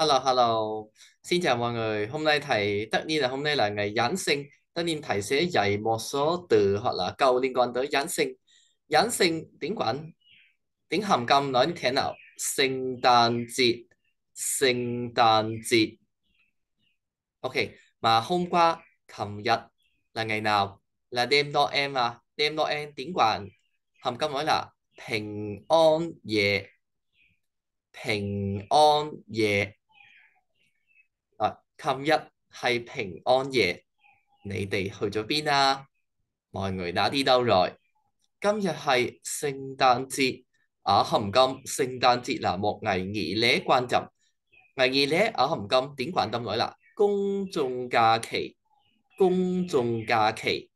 Hello, hello. Xin chào mọi người. Hôm nay thầy tất nhiên là hôm nay là ngày Giáng sinh. Tất nhiên thầy sẽ dạy một số từ hoặc là câu liên quan tới Giáng sinh. Giáng sinh tiếng Quảng, tiếng Hàn Quốc nói như thế nào? Sinh đàn dịp, sinh đàn dịp. Ok, mà hôm qua, thầm nhật là ngày nào? Là đêm Noel mà. Đêm Noel tiếng Quảng, Hàn Quốc nói là Bình an an 夜, Bình an an 夜.琴日係平安夜，你哋去咗邊啊？外外打啲兜來。今日係聖誕節，阿含金聖誕節栏目危兒咧慣浸，危兒咧阿含金點慣浸女啦？公眾假期，公眾假期，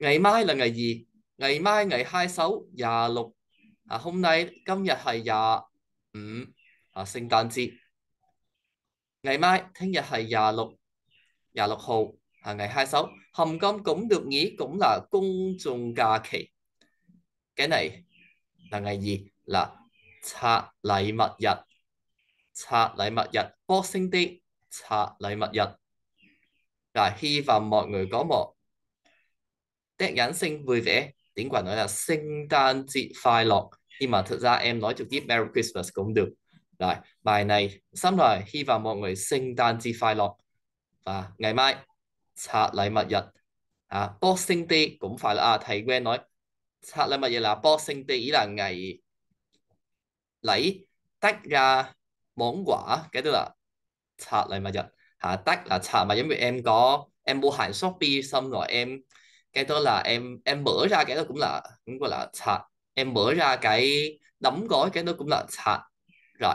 危媽啦危二，危媽危嗨手廿六，亞含禮今日係廿五，啊，聖誕節。ngày mai, mai 聽日係廿六廿六號係 ngày 26 Hồng Kông cũng được nghỉ cũng là công chúng 假 kỳ cái này là ngày gì là 拆禮物日拆禮物日 Boxing Day 拆禮物日嗱，hy vọng mọi người có một Tết Giáng sinh vui vẻ tiếng Quảng nói là sinh 誕節快樂 nhưng mà thực ra em nói trực tiếp Merry Christmas cũng được rồi, bài này xong rồi, hy vọng mọi người 聖誕節快樂 và ngày mai, à, Boxing Day cũng à, quen 咁快啦啊！提 là Boxing Day là ngày, lễ tách ra món quà cái tức là 拆禮物日嚇 tách là 拆 mà giống như em có em mua hàng Shopee xong rồi em cái đó là em em mở ra cái đó cũng là cũng gọi là sạc em mở ra cái đóng gói cái đó cũng là sạc rồi